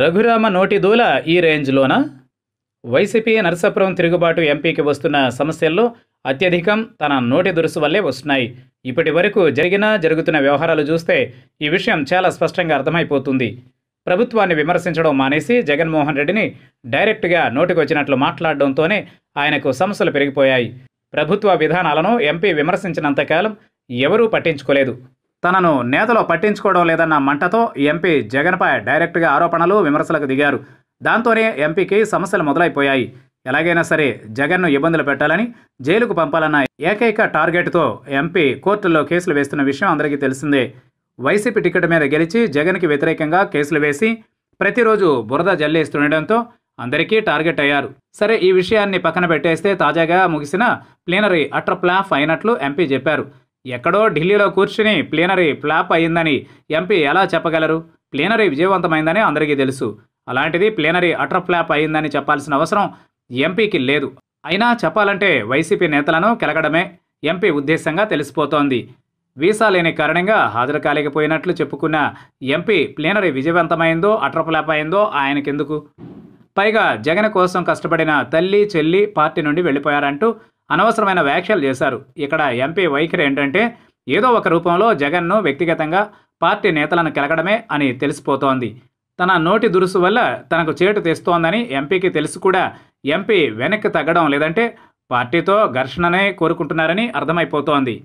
రఘురామ నోటిదూల ఈ రేంజ్లోన వైసీపీ నరసాపురం తిరుగుబాటు ఎంపీకి వస్తున్న సమస్యల్లో అత్యధికం తన నోటి దురుసు వల్లే వస్తున్నాయి ఇప్పటి వరకు జరిగిన జరుగుతున్న వ్యవహారాలు చూస్తే ఈ విషయం చాలా స్పష్టంగా అర్థమైపోతుంది ప్రభుత్వాన్ని విమర్శించడం మానేసి జగన్మోహన్ రెడ్డిని డైరెక్ట్గా నోటికొచ్చినట్లు మాట్లాడడంతోనే ఆయనకు సమస్యలు పెరిగిపోయాయి ప్రభుత్వ విధానాలను ఎంపీ విమర్శించినంతకాలం ఎవరూ పట్టించుకోలేదు తనను నేతలో పట్టించుకోవడం లేదన్న మంటతో ఎంపీ జగన్పై డైరెక్ట్గా ఆరోపణలు విమర్శలకు దిగారు దాంతోనే ఎంపీకి సమస్యలు మొదలైపోయాయి ఎలాగైనా సరే జగన్ను ఇబ్బందులు పెట్టాలని జైలుకు పంపాలన్న ఏకైక టార్గెట్తో ఎంపీ కోర్టులో కేసులు వేస్తున్న విషయం అందరికీ తెలిసిందే వైసీపీ టికెట్ మీద గెలిచి జగన్కి వ్యతిరేకంగా కేసులు వేసి ప్రతిరోజు బురద జల్లేస్తుండడంతో అందరికీ టార్గెట్ అయ్యారు సరే ఈ విషయాన్ని పక్కన పెట్టేస్తే తాజాగా ముగిసిన ప్లీనరీ అట్రప్లాఫ్ అయినట్లు ఎంపీ చెప్పారు ఎక్కడో ఢిల్లీలో కూర్చుని ప్లీనరీ ఫ్లాప్ అయిందని ఎంపీ ఎలా చెప్పగలరు ప్లీనరీ విజయవంతమైందని అందరికీ తెలుసు అలాంటిది ప్లీనరీ అటర్ ఫ్లాప్ అయిందని చెప్పాల్సిన అవసరం ఎంపీకి లేదు అయినా చెప్పాలంటే వైసీపీ నేతలను కెలగడమే ఎంపీ ఉద్దేశంగా తెలిసిపోతోంది వీసా లేని కారణంగా హాజరు కాలేకపోయినట్లు చెప్పుకున్న ఎంపీ ప్లీనరీ విజయవంతమైందో అటర్ ఫ్లాప్ అయిందో ఆయనకెందుకు పైగా జగన్ కోసం కష్టపడిన తల్లి చెల్లి పార్టీ నుండి వెళ్ళిపోయారంటూ అనవసరమైన వ్యాఖ్యలు చేశారు ఇక్కడ ఎంపీ వైఖరి ఏంటంటే ఏదో ఒక రూపంలో జగన్ను వ్యక్తిగతంగా పార్టీ నేతలను కలగడమే అని తెలిసిపోతోంది తన నోటి దురుసు వల్ల తనకు చేటు తెస్తోందని ఎంపీకి తెలుసు కూడా ఎంపీ వెనక్కి తగ్గడం లేదంటే పార్టీతో ఘర్షణనే కోరుకుంటున్నారని అర్థమైపోతోంది